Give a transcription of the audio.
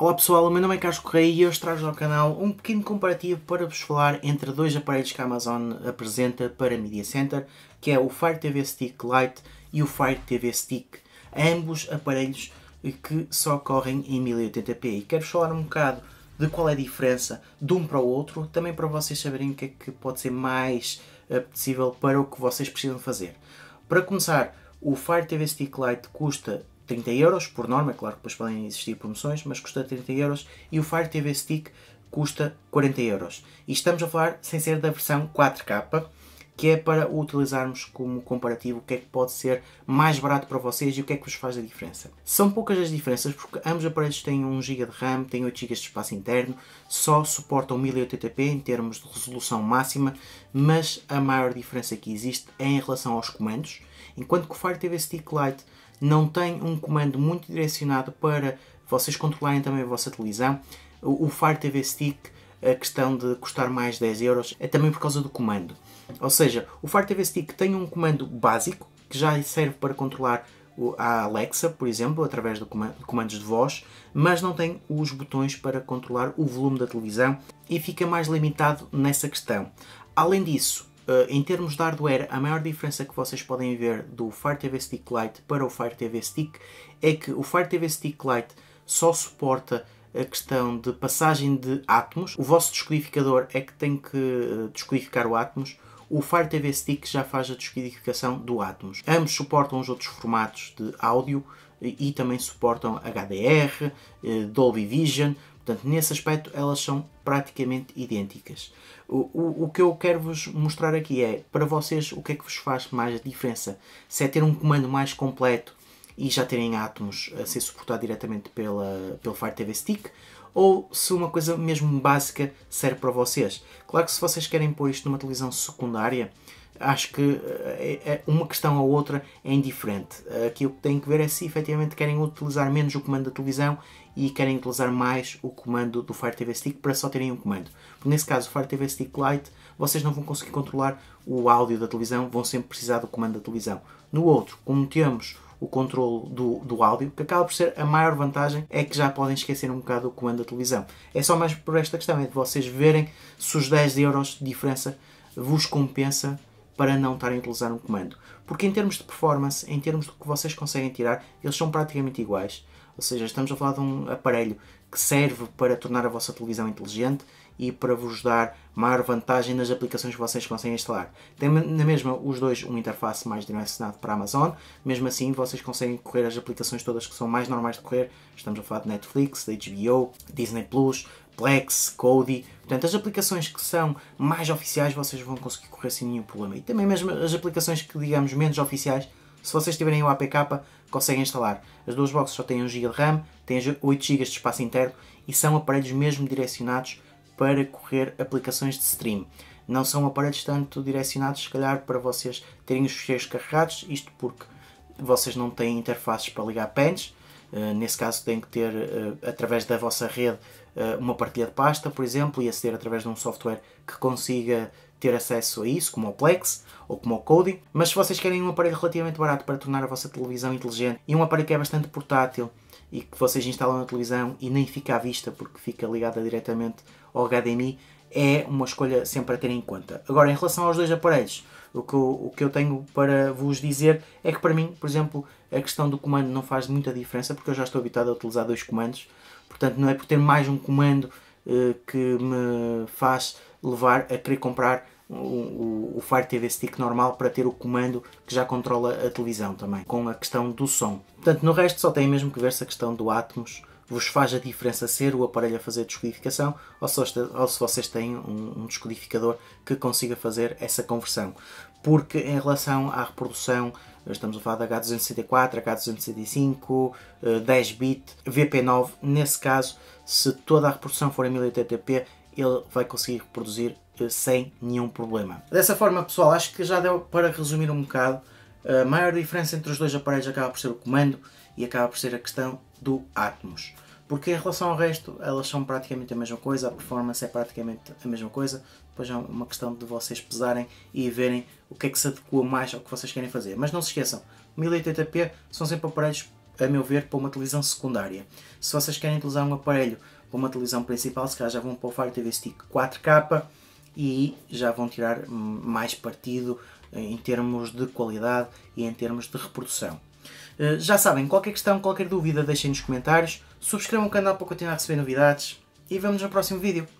Olá pessoal, o meu nome é Carlos Correia e hoje trago ao canal um pequeno comparativo para vos falar entre dois aparelhos que a Amazon apresenta para Media Center, que é o Fire TV Stick Lite e o Fire TV Stick. Ambos aparelhos que só correm em 1080p e quero falar um bocado de qual é a diferença de um para o outro, também para vocês saberem o que é que pode ser mais apetecível para o que vocês precisam fazer. Para começar, o Fire TV Stick Lite custa 30 euros, por norma, é claro que depois podem existir promoções, mas custa 30 euros e o Fire TV Stick custa 40 euros. E estamos a falar sem ser da versão 4K, que é para o utilizarmos como comparativo o que é que pode ser mais barato para vocês e o que é que vos faz a diferença. São poucas as diferenças porque ambos os aparelhos têm 1 GB de RAM, têm 8 GB de espaço interno, só suportam 1080p em termos de resolução máxima, mas a maior diferença que existe é em relação aos comandos, enquanto que o Fire TV Stick Lite não tem um comando muito direcionado para vocês controlarem também a vossa televisão. O Fire TV Stick, a questão de custar mais 10 euros, é também por causa do comando. Ou seja, o Fire TV Stick tem um comando básico que já serve para controlar a Alexa, por exemplo, através de comandos de voz, mas não tem os botões para controlar o volume da televisão e fica mais limitado nessa questão. Além disso, eh, em termos de hardware, a maior diferença que vocês podem ver do Fire TV Stick Lite para o Fire TV Stick é que o Fire TV Stick Lite só suporta a questão de passagem de átomos. O vosso descodificador é que tem que eh, descodificar o átomos. O Fire TV Stick já faz a descodificação do Atomos. Ambos suportam os outros formatos de áudio e, também suportam HDR, eh, Dolby Vision, Portanto, nesse aspecto, elas são praticamente idênticas. O, o, o que eu quero vos mostrar aqui é, para vocês, o que é que vos faz mais diferença? Se é ter um comando mais completo e já terem átomos a ser suportado diretamente pela, pelo Fire TV Stick, ou se uma coisa mesmo básica serve para vocês. Claro que se vocês querem pôr isto numa televisão secundária, acho que eh, é, é uma questão ou outra é indiferente. Aqui o que tem que ver é se efetivamente querem utilizar menos o comando da televisão e querem utilizar mais o comando do Fire TV Stick para só terem um comando. Porque nesse caso, o Fire TV Stick Lite, vocês não vão conseguir controlar o áudio da televisão, vão sempre precisar do comando da televisão. No outro, como temos o controle do, do áudio, que acaba por ser a maior vantagem, é que já podem esquecer um bocado o comando da televisão. É só mais por esta questão, é de vocês verem se os 10 euros de diferença vos compensa para não estarem a utilizar um comando. Porque em termos de performance, em termos do que vocês conseguem tirar, eles são praticamente iguais. Ou seja, estamos a falar de um aparelho que serve para tornar a vossa televisão inteligente e para vos dar maior vantagem nas aplicações que vocês conseguem instalar. Tem na mesma os dois uma interface mais direcionada para a Amazon, mesmo assim vocês conseguem correr as aplicações todas que são mais normais de correr, estamos a falar de Netflix, HBO, Disney+, Plus, Plex, Kodi, portanto as aplicações que são mais oficiais vocês vão conseguir correr sem nenhum problema. E também mesmo as aplicações que digamos menos oficiais, se vocês tiverem o APK, conseguem instalar. As duas boxes só têm 1 GB de RAM, têm 8 GB de espaço interno e são aparelhos mesmo direcionados para correr aplicações de stream. Não são aparelhos tanto direcionados, se calhar, para vocês terem os ficheiros carregados, isto porque vocês não têm interfaces para ligar pens. Uh, eh, nesse caso, têm que ter, uh, através da vossa rede, uh, uma partilha de pasta, por exemplo, e aceder através de um software que consiga ter acesso a isso, como o Plex ou como o Kodi. Mas se vocês querem um aparelho relativamente barato para tornar a vossa televisão inteligente e um aparelho que é bastante portátil e que vocês instalam na televisão e nem fica à vista porque fica ligada diretamente ao HDMI, é uma escolha sempre a ter em conta. Agora, em relação aos dois aparelhos, o que, eu, o que eu tenho para vos dizer é que para mim, por exemplo, a questão do comando não faz muita diferença porque eu já estou habituado a utilizar dois comandos, portanto não é por ter mais um comando eh, que me faz levar a querer comprar o, o Fire TV Stick normal para ter o comando que já controla a televisão também, com a questão do som. Portanto, no resto só tem mesmo que ver se a questão do Atmos vos faz a diferença ser o aparelho a fazer descodificação ou, ou se vocês têm um, um, descodificador que consiga fazer essa conversão. Porque em relação à reprodução, estamos a falar da H264, H265, 10-bit, VP9, nesse caso, se toda a reprodução for em 1080p, ele vai conseguir reproduzir sem nenhum problema. Dessa forma, pessoal, acho que já deu para resumir um bocado. A maior diferença entre os dois aparelhos acaba por ser o comando e acaba por ser a questão do Atmos. Porque em relação ao resto, elas são praticamente a mesma coisa, a performance é praticamente a mesma coisa. Depois é uma questão de vocês pesarem e verem o que é que se adequa mais ao que vocês querem fazer. Mas não se esqueçam, 1080p são sempre aparelhos, a meu ver, para uma televisão secundária. Se vocês querem utilizar um aparelho para uma televisão principal, se calhar já vão para o Fire TV Stick 4K, e já vão tirar mais partido em termos de qualidade e em termos de reprodução. Eh, já sabem, qualquer questão, qualquer dúvida, deixem nos comentários, subscrevam o canal para continuar a receber novidades e vemos no próximo vídeo.